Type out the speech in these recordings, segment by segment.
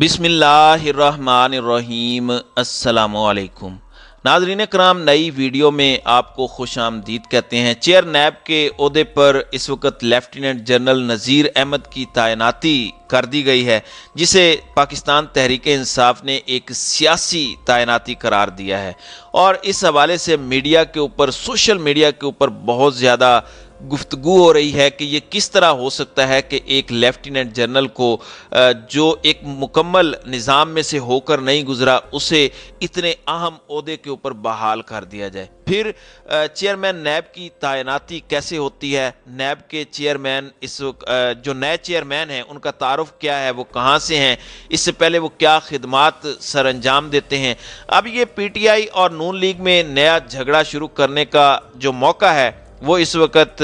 बिसमीम अल्लाम नाजरीन कराम नई वीडियो में आपको खुश आमदीद कहते हैं चेयर नैब के अहदे पर इस वक्त लेफ्टिनेंट जनरल नज़ीर अहमद की तैनाती कर दी गई है जिसे पाकिस्तान तहरीक इंसाफ ने एक सियासी तैनाती करार दिया है और इस हवाले से मीडिया के ऊपर सोशल मीडिया के ऊपर बहुत ज़्यादा गुफ्तगु हो रही है कि ये किस तरह हो सकता है कि एक लेफ्टिनेंट जनरल को जो एक मुकम्मल निज़ाम में से होकर नहीं गुजरा उसे इतने अहम अहदे के ऊपर बहाल कर दिया जाए फिर चेयरमैन नैब की तैनाती कैसे होती है नैब के चेयरमैन इस जो नए चेयरमैन हैं उनका तारफ़ क्या है वो कहाँ से हैं इससे पहले वो क्या खदमात सर अंजाम देते हैं अब ये पी टी आई और नून लीग में नया झगड़ा शुरू करने का जो मौका है वो इस वक्त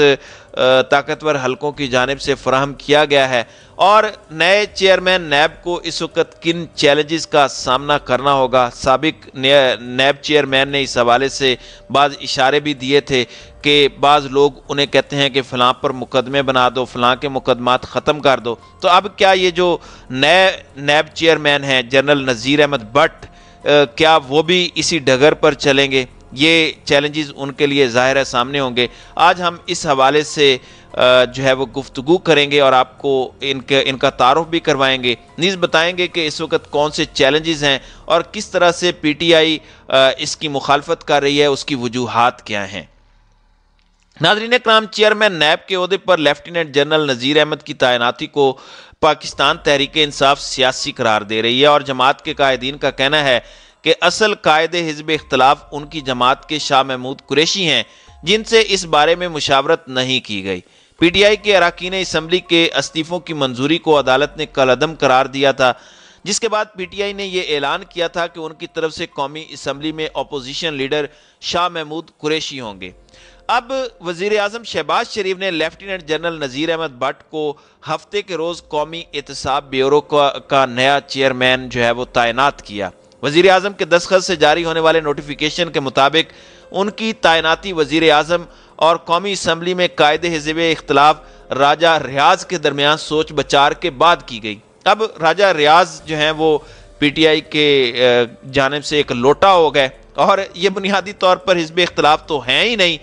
ताकतवर हलकों की जानब से फ्राहम किया गया है और नए चेयरमैन नैब को इस वक्त किन चैलेंजेस का सामना करना होगा सबक नैब चेयरमैन ने इस हवाले से बाद इशारे भी दिए थे कि बाज़ लोग उन्हें कहते हैं कि फ़लाँ पर मुकदमे बना दो फ़लाँ के मुकदमात ख़त्म कर दो तो अब क्या ये जो नए नैब चेयरमैन हैं जनरल नज़ीर अहमद भट्ट क्या वो भी इसी डगर पर चलेंगे ये चैलेंजेस उनके लिए ज़ाहिर है सामने होंगे आज हम इस हवाले से जो है वो गुफ्तु करेंगे और आपको इनके इनका तारफ़ भी करवाएंगे नीज़ बताएंगे कि इस वक्त कौन से चैलेंजेस हैं और किस तरह से पी टी आई इसकी मुखालफत कर रही है उसकी वजूहत क्या हैं नाजरीन कराम चेयरमैन नैब के अहदे पर लेफ्टिनेंट जनरल नज़ीर अहमद की तैनाती को पाकिस्तान तहरीक इंसाफ सियासी करार दे रही है और जमात के कायदीन का कहना है कि असल कायद हिजब इख्तलाफ उनकी जमात के शाह महमूद कुरेशी हैं जिनसे इस बारे में मुशावरत नहीं की गई पी टी आई के अरकान इसम्बली के इस्तीफ़ों की मंजूरी को अदालत ने कल अदम करार दिया था जिसके बाद पी टी आई ने यह ऐलान किया था कि उनकी तरफ से कौमी इसम्बली में अपोजिशन लीडर शाह महमूद कुरेशी होंगे अब वजीर अजम शहबाज शरीफ ने लेफ्टिनेंट जनरल नज़ीर अहमद भट्ट को हफ्ते के रोज़ कौमी एहतसाब ब्यूरो का, का नया चेयरमैन जो है वो तैनात किया वजीर अजम के दस्खत से जारी होने वाले नोटिफिकेशन के मुताबिक उनकी तैनाती वजीर अजम और कौमी इसम्बली में कायद हिजब इख्तलाफ राजा रियाज के दरमियान सोच बचार के बाद की गई अब राजा रियाज जो हैं वो पी टी आई के जानब से एक लोटा हो गए और ये बुनियादी तौर पर हिजब इख्तलाफ तो हैं ही नहीं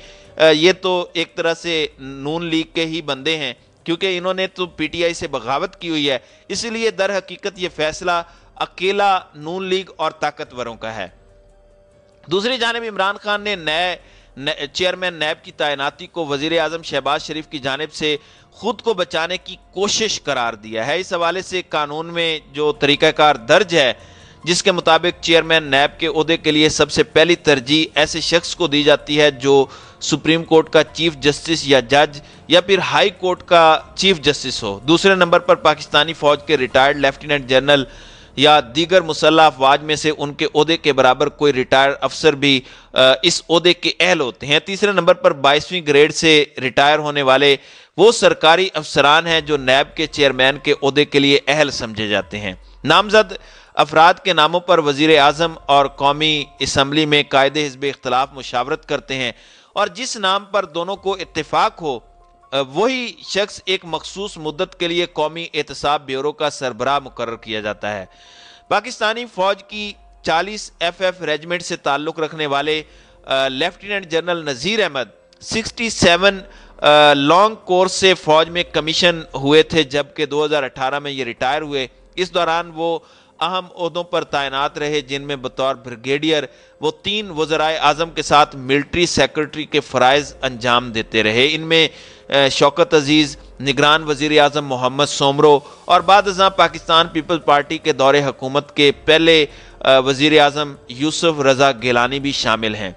ये तो एक तरह से नून लीग के ही बंदे हैं क्योंकि इन्होंने तो पी टी आई से बगावत की हुई है इसलिए दर हकीकत ये फैसला अकेला नून लीग और ताकतवरों का है दूसरी जानब इमरान खान ने नए चेयरमैन नैब की तैनाती को वजीर अजम शहबाज शरीफ की जानब से खुद को बचाने की कोशिश करार दिया है इस हवाले से कानून में जो तरीक़ाकार दर्ज है जिसके मुताबिक चेयरमैन नैब के अहदे के लिए सबसे पहली तरजीह ऐसे शख्स को दी जाती है जो सुप्रीम कोर्ट का चीफ जस्टिस या जज या फिर हाई कोर्ट का चीफ जस्टिस हो दूसरे नंबर पर पाकिस्तानी फौज के रिटायर्ड लेफ्टिनेंट जनरल या दीगर मुसल्ला अफवाज में से उनके अहदे के बराबर कोई रिटायर्ड अफसर भी इस अहदे के अहल होते हैं तीसरे नंबर पर बाईसवीं ग्रेड से रिटायर होने वाले वो सरकारी अफसरान हैं जो नैब के चेयरमैन के अहदे के लिए अहल समझे जाते हैं नामजद अफराद के नामों पर वजीर अजम और कौमी इसम्बली में कायदे हिजब इख्तलाफ मुशावरत करते हैं और जिस नाम पर दोनों को इतफाक़ हो वही शख्स एक मखसूस मुद्दत के लिए कौमी एहतसाब ब्यूरो का सरबराह मुकर किया जाता है पाकिस्तानी फ़ौज की 40 एफ रेजिमेंट से ताल्लुक़ रखने वाले lieutenant general Nazir Ahmed 67 long course से फ़ौज में कमीशन हुए थे जबकि 2018 में ये रिटायर हुए इस दौरान वो अहम अहदों पर तैनात रहे जिनमें बतौर ब्रिगेडियर वो तीन वज़राए आज़म के साथ मिल्ट्री सेक्रेटरी के फ़रज़ अंजाम देते रहे इनमें शौकत अजीज़ निगरान वज़ी अजम मोहम्मद सोमरो और बाद पाकिस्तान पीपल्स पार्टी के दौरे हकूमत के पहले वज़ी अजम यूसुफ रज़ा गिलानी भी शामिल हैं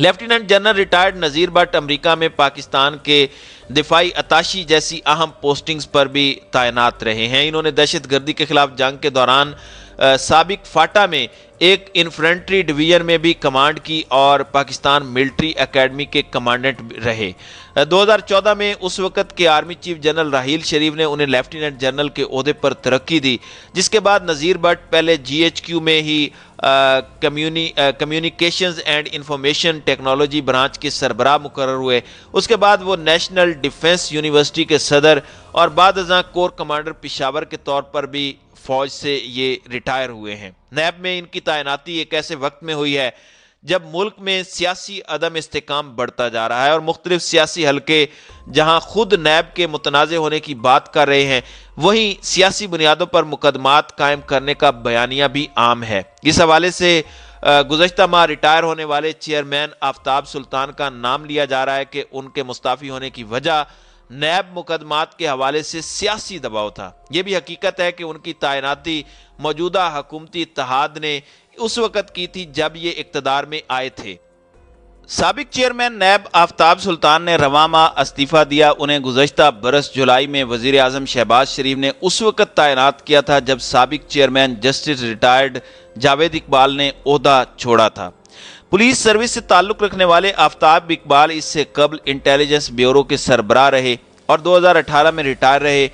lieutenant general retired Nazir Bhatt America में पाकिस्तान के दिफाई अताशी जैसी अहम पोस्टिंग्स पर भी तैनात रहे हैं इन्होंने दहशत गर्दी के खिलाफ जंग के दौरान सबक फाटा में एक इन्फ्रेंट्री डिवीजन में भी कमांड की और पाकिस्तान मिलिट्री एकेडमी के कमांडेंट रहे 2014 में उस वक्त के army chief general Raheel Sharif ने उन्हें लेफ्टिनेंट जनरल के अहदे पर तरक्की दी जिसके बाद नज़ीर भट्ट पहले जीएचक्यू में ही communications and information technology branch के सरबराह मुकर हुए उसके बाद वो नेशनल डिफेंस यूनिवर्सिटी के सदर और बाद कोर कमांडर पिशावर के तौर पर भी फौज से ये रिटायर हुए हैं नैब में इनकी तैनाती एक ऐसे वक्त में हुई है जब मुल्क में सियासी अदम इसकाम बढ़ता जा रहा है और मुख्तलिफ सियासी हल्के जहां खुद नैब के मुतनाज़ होने की बात कर रहे हैं वहीं सियासी बुनियादों पर मुकदमात कायम करने का बयानिया भी आम है इस हवाले से गुजशत माह रिटायर होने वाले चेयरमैन आफ्ताब सुल्तान का नाम लिया जा रहा है कि उनके मुस्ताफ़ी होने की वजह नैब मुकदमात के हवाले से सियासी दबाव था यह भी हकीकत है कि उनकी तैनाती मौजूदा हकूमती इतिहाद ने उस वक़्त की थी जब ये इकतदार में आए थे सबक चेयरमैन नैब आफ्ताब सुल्तान ने रवामा इस्तीफ़ा दिया उन्हें गुजशत बरस जुलाई में वजीर अजम शहबाज शरीफ ने उस वक़्त तैनात किया था जब सबक chairman justice retired Javed Iqbal ने अहदा छोड़ा था पुलिस सर्विस से ताल्लुक़ रखने वाले आफ्ताब इकबाल इससे कबल इंटेलिजेंस ब्यूरो के सरबराह रहे और अठारह में रिटायर रहे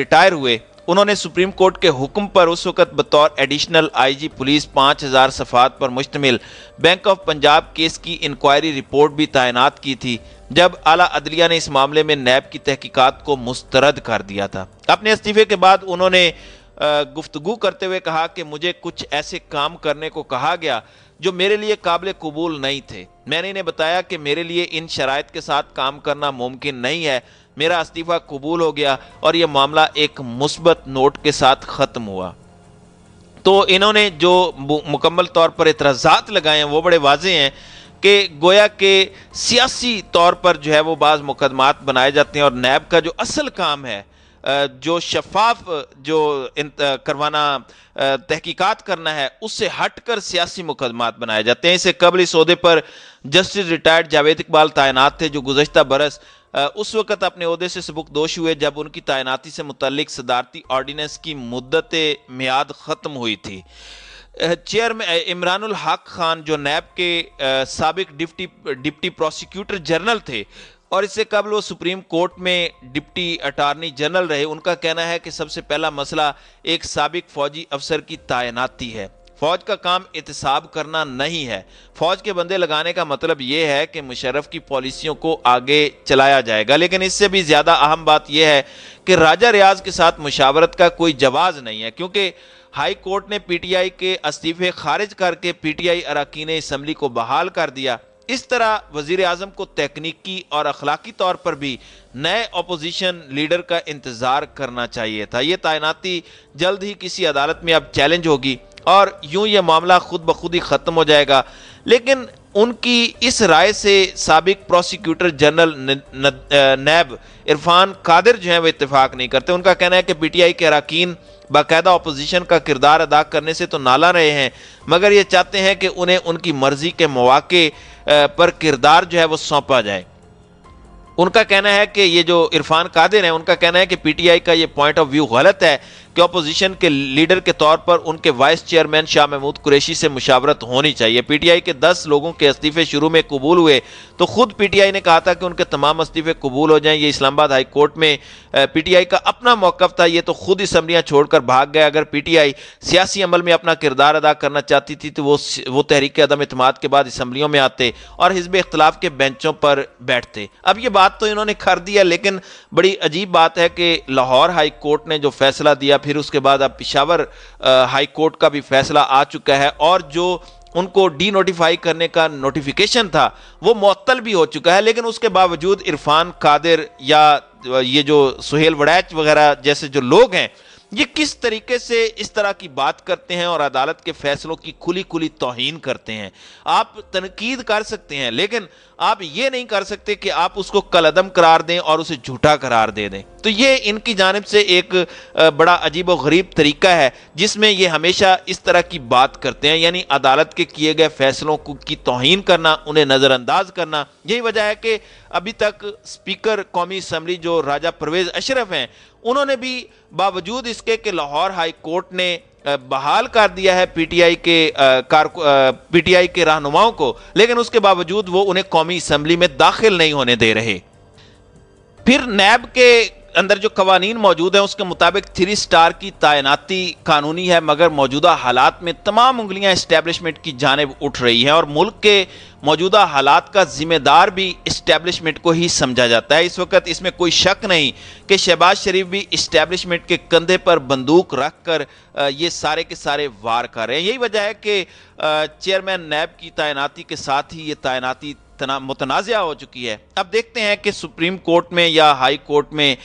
रिटायर हुए उन्होंने सुप्रीम कोर्ट के हुक्म पर उस वक्त बतौर एडिशनल आईजी पुलिस 5000 हजार सफात पर मुश्तमिल बैंक ऑफ पंजाब केस की इंक्वायरी रिपोर्ट भी तैनात की थी जब आला अदलिया ने इस मामले में नैब की तहकीकात को मुस्तरद कर दिया था अपने इस्तीफे के बाद उन्होंने गुफ्तु करते हुए कहा कि मुझे कुछ ऐसे काम करने को कहा गया जो मेरे लिए काबिल कबूल नहीं थे मैंने इन्हें बताया कि मेरे लिए इन शराइ के साथ काम करना मुमकिन नहीं है मेरा इस्तीफ़ा कबूल हो गया और यह मामला एक मुस्बत नोट के साथ ख़त्म हुआ तो इन्होंने जो मुकम्मल तौर पर इतराजा लगाए हैं वो बड़े वाजे हैं कि गोया के सियासी तौर पर जो है वो बाज़ मुकदमात बनाए जाते हैं और नैब का जो असल काम है जो शफाफ जो करवाना तहकीकात करना है उससे हट कर सियासी मुकदमात बनाए जाते हैं इससे कबल इस पर जस्टिस रिटायर्ड जावेद इकबाल तैनात थे जो गुजशत बरस उस वक्त अपने अहदे से दोष हुए जब उनकी तैनाती से मुतलिक सदारती ऑर्डीनेंस की मुद्दत मियाद ख़त्म हुई थी चेयरमैन इमरान हक खान जो नैब के सबक डिप्टी डिप्टी प्रोसिक्यूटर जनरल थे और इससे कबल वो सुप्रीम कोर्ट में डिप्टी अटारनी जनरल रहे उनका कहना है कि सबसे पहला मसला एक सबक फौजी अफसर की तैनाती है फौज का काम एहतसाब करना नहीं है फौज के बंदे लगाने का मतलब यह है कि मुशरफ की पॉलिसियों को आगे चलाया जाएगा लेकिन इससे भी ज़्यादा अहम बात यह है कि राजा रियाज के साथ मुशावरत का कोई जवाज़ नहीं है क्योंकि हाई कोर्ट ने पीटीआई के इस्तीफे खारिज करके पीटीआई अरकान इसम्बली को बहाल कर दिया इस तरह वजीर अजम को तकनीकी और अखलाकी तौर पर भी नए अपोजिशन लीडर का इंतज़ार करना चाहिए था ये तैनाती जल्द ही किसी अदालत में अब चैलेंज होगी और यूं यह मामला खुद ब खुद ही ख़त्म हो जाएगा लेकिन उनकी इस राय से सबक प्रोसिक्यूटर जनरल नैब इरफान कादिर जो हैं वह इतफाक़ नहीं करते उनका कहना है कि पीटीआई के अरकान बाकायदा अपोजिशन का किरदार अदा करने से तो नाला रहे हैं मगर ये चाहते हैं कि उन्हें उनकी मर्ज़ी के मौाक़े पर किरदार जो है वो सौंपा जाए उनका कहना है कि ये जो इरफान कादिर हैं उनका कहना है कि पीटीआई का ये पॉइंट ऑफ व्यू गलत है कि अपोजिशन के लीडर के तौर पर उनके वाइस चेयरमैन शाह महमूद कुरैशी से मुशावरत होनी चाहिए पीटीआई के 10 लोगों के इस्तीफे शुरू में कबूल हुए तो खुद पीटीआई ने कहा था कि उनके तमाम इस्तीफे कबूल हो जाएं ये इस्लामाबाद हाई कोर्ट में पीटीआई का अपना मौकफ था ये तो खुद ही छोड़कर भाग गए अगर पीटीआई सियासी अमल में अपना किरदार अदा करना चाहती थी तो वो वो तहरीक अदम अतमाद के बाद इसम्बलियों में आते और हिजब इख्तलाफ के बेंचों पर बैठते अब ये बात बात तो इन्होंने कर दिया लेकिन बड़ी अजीब बात है कि लाहौर हाई कोर्ट ने जो फैसला दिया फिर उसके बाद अब पिशावर हाई कोर्ट का भी फैसला आ चुका है और जो उनको डी नोटिफाई करने का नोटिफिकेशन था वो मअतल भी हो चुका है लेकिन उसके बावजूद इरफान कादिर या ये जो सुहेल वड़ैच वगैरह जैसे जो लोग हैं ये किस तरीके से इस तरह की बात करते हैं और अदालत के फैसलों की खुली खुली तोहन करते हैं आप तनकीद कर सकते हैं लेकिन आप ये नहीं कर सकते कि आप उसको कलदम करार दें और उसे झूठा करार दे दें तो ये इनकी जानब से एक बड़ा अजीब व गरीब तरीका है जिसमें ये हमेशा इस तरह की बात करते हैं यानी अदालत के किए गए फैसलों की तोहन करना उन्हें नज़रअंदाज करना यही वजह है कि अभी तक स्पीकर कौमी असम्बली जो राजा परवेज़ अशरफ हैं उन्होंने भी बावजूद इसके कि लाहौर हाई कोर्ट ने बहाल कर दिया है पीटीआई के कार पीटीआई के रहनुमाओं को लेकिन उसके बावजूद वो उन्हें कौमी असम्बली में दाखिल नहीं होने दे रहे फिर नैब के अंदर जो कवानीन मौजूद हैं उसके मुताबिक थ्री स्टार की तैनाती कानूनी है मगर मौजूदा हालात में तमाम उंगलियां इस्टेब्लिशमेंट की जानब उठ रही हैं और मुल्क के मौजूदा हालात का जिम्मेदार भी इस्टेब्लिशमेंट को ही समझा जाता है इस वक्त इसमें कोई शक नहीं कि शहबाज शरीफ भी इस्टेब्लिशमेंट के कंधे पर बंदूक रख कर ये सारे के सारे वार कर रहे हैं यही वजह है कि चेयरमैन नैब की तैनाती के साथ ही ये तैनाती मुतनाज़ हो चुकी है अब देखते हैं कि सुप्रीम कोर्ट में या हाई कोर्ट में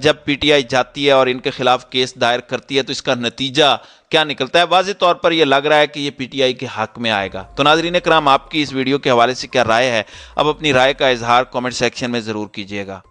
जब पीटीआई जाती है और इनके खिलाफ केस दायर करती है तो इसका नतीजा क्या निकलता है वाज तौर पर यह लग रहा है कि ये पीटीआई के हक में आएगा तो नाजरीन कराम आपकी इस वीडियो के हवाले से क्या राय है अब अपनी राय का इजहार कॉमेंट सेक्शन में ज़रूर कीजिएगा